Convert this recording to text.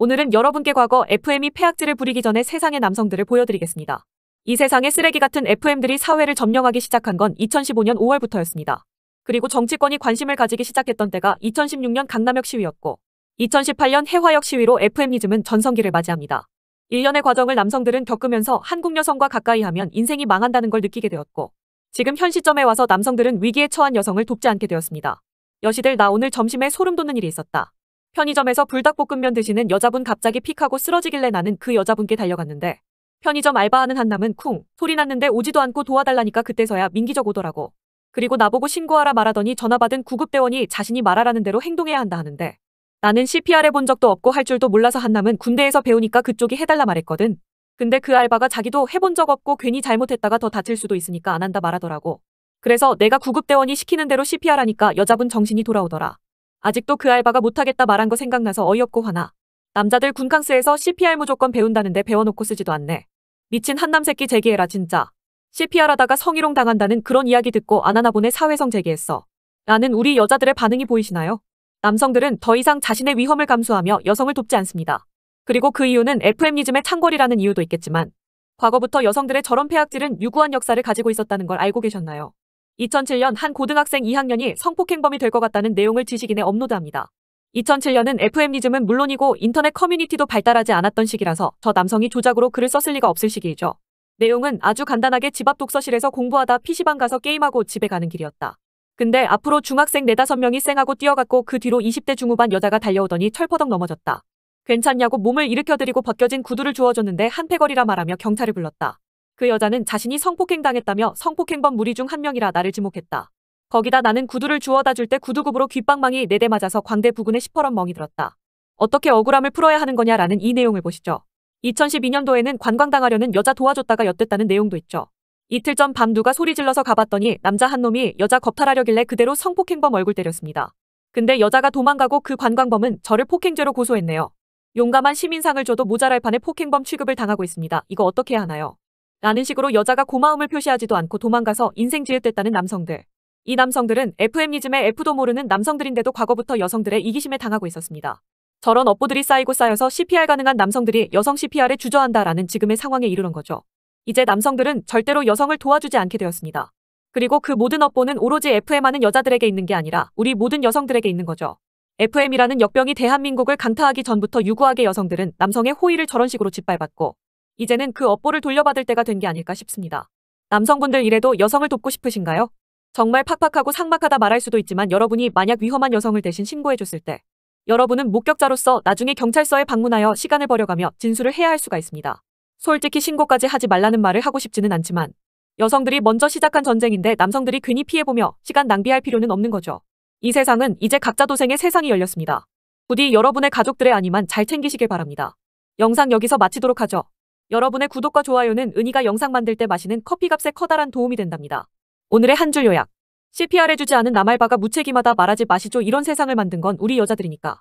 오늘은 여러분께 과거 FM이 폐악질을 부리기 전에 세상의 남성들을 보여드리겠습니다. 이 세상의 쓰레기 같은 FM들이 사회를 점령하기 시작한 건 2015년 5월부터였습니다. 그리고 정치권이 관심을 가지기 시작했던 때가 2016년 강남역 시위였고 2018년 해화역 시위로 FM이즘은 전성기를 맞이합니다. 일련의 과정을 남성들은 겪으면서 한국 여성과 가까이 하면 인생이 망한다는 걸 느끼게 되었고 지금 현 시점에 와서 남성들은 위기에 처한 여성을 돕지 않게 되었습니다. 여시들 나 오늘 점심에 소름 돋는 일이 있었다. 편의점에서 불닭볶음면 드시는 여자분 갑자기 픽하고 쓰러지길래 나는 그 여자분께 달려갔는데 편의점 알바하는 한남은 쿵 소리 났는데 오지도 않고 도와달라니까 그때서야 민기적 오더라고. 그리고 나보고 신고하라 말하더니 전화 받은 구급대원이 자신이 말하라는 대로 행동해야 한다 하는데 나는 CPR 해본 적도 없고 할 줄도 몰라서 한남은 군대에서 배우니까 그쪽이 해달라 말했거든. 근데 그 알바가 자기도 해본 적 없고 괜히 잘못했다가 더 다칠 수도 있으니까 안 한다 말하더라고. 그래서 내가 구급대원이 시키는 대로 CPR 하니까 여자분 정신이 돌아오더라. 아직도 그 알바가 못하겠다 말한 거 생각나서 어이없고 화나. 남자들 군캉스에서 CPR 무조건 배운다는데 배워놓고 쓰지도 않네. 미친 한남 새끼 재기해라 진짜. CPR 하다가 성희롱 당한다는 그런 이야기 듣고 안 하나 보네 사회성 재기했어 라는 우리 여자들의 반응이 보이시나요? 남성들은 더 이상 자신의 위험을 감수하며 여성을 돕지 않습니다. 그리고 그 이유는 FM니즘의 창궐이라는 이유도 있겠지만 과거부터 여성들의 저런 폐악질은 유구한 역사를 가지고 있었다는 걸 알고 계셨나요? 2007년 한 고등학생 2학년이 성폭행범이 될 것 같다는 내용을 지식인에 업로드합니다. 2007년은 FM리즘은 물론이고 인터넷 커뮤니티도 발달하지 않았던 시기라서 저 남성이 조작으로 글을 썼을 리가 없을 시기이죠. 내용은 아주 간단하게 집 앞 독서실에서 공부하다 PC방 가서 게임하고 집에 가는 길이었다. 근데 앞으로 중학생 4, 5 명이 쌩하고 뛰어갔고 그 뒤로 20대 중후반 여자가 달려오더니 철퍼덕 넘어졌다. 괜찮냐고 몸을 일으켜드리고 벗겨진 구두를 주워줬는데 한패거리라 말하며 경찰을 불렀다. 그 여자는 자신이 성폭행당했다며 성폭행범 무리 중 한 명이라 나를 지목했다. 거기다 나는 구두를 주워다 줄 때 구두굽으로 귓방망이 네 대 맞아서 광대 부근에 시퍼런 멍이 들었다. 어떻게 억울함을 풀어야 하는 거냐라는 이 내용을 보시죠. 2012년도에는 관광당하려는 여자 도와줬다가 엿됐다는 내용도 있죠. 이틀 전 밤 누가 소리 질러서 가봤더니 남자 한 놈이 여자 겁탈하려길래 그대로 성폭행범 얼굴 때렸습니다. 근데 여자가 도망가고 그 관광범은 저를 폭행죄로 고소했네요. 용감한 시민상을 줘도 모자랄 판에 폭행범 취급을 당하고 있습니다. 이거 어떻게 하나요? 라는 식으로 여자가 고마움을 표시하지도 않고 도망가서 인생 지읒됐다는 남성들. 이 남성들은 FM이즘의 F도 모르는 남성들인데도 과거부터 여성들의 이기심에 당하고 있었습니다. 저런 업보들이 쌓이고 쌓여서 CPR 가능한 남성들이 여성 CPR에 주저한다라는 지금의 상황에 이르는 거죠. 이제 남성들은 절대로 여성을 도와주지 않게 되었습니다. 그리고 그 모든 업보는 오로지 FM하는 여자들에게 있는 게 아니라 우리 모든 여성들에게 있는 거죠. FM이라는 역병이 대한민국을 강타하기 전부터 유구하게 여성들은 남성의 호의를 저런 식으로 짓밟았고 이제는 그 업보를 돌려받을 때가 된 게 아닐까 싶습니다. 남성분들 이래도 여성을 돕고 싶으신가요? 정말 팍팍하고 상막하다 말할 수도 있지만 여러분이 만약 위험한 여성을 대신 신고해줬을 때 여러분은 목격자로서 나중에 경찰서에 방문하여 시간을 버려가며 진술을 해야 할 수가 있습니다. 솔직히 신고까지 하지 말라는 말을 하고 싶지는 않지만 여성들이 먼저 시작한 전쟁인데 남성들이 괜히 피해보며 시간 낭비할 필요는 없는 거죠. 이 세상은 이제 각자 도생의 세상이 열렸습니다. 부디 여러분의 가족들의 아니만 잘 챙기시길 바랍니다. 영상 여기서 마치도록 하죠. 여러분의 구독과 좋아요는 은희가 영상 만들 때 마시는 커피값에 커다란 도움이 된답니다. 오늘의 한 줄 요약. CPR 해주지 않은 남알바가 무책임하다 말하지 마시죠 이런 세상을 만든 건 우리 여자들이니까.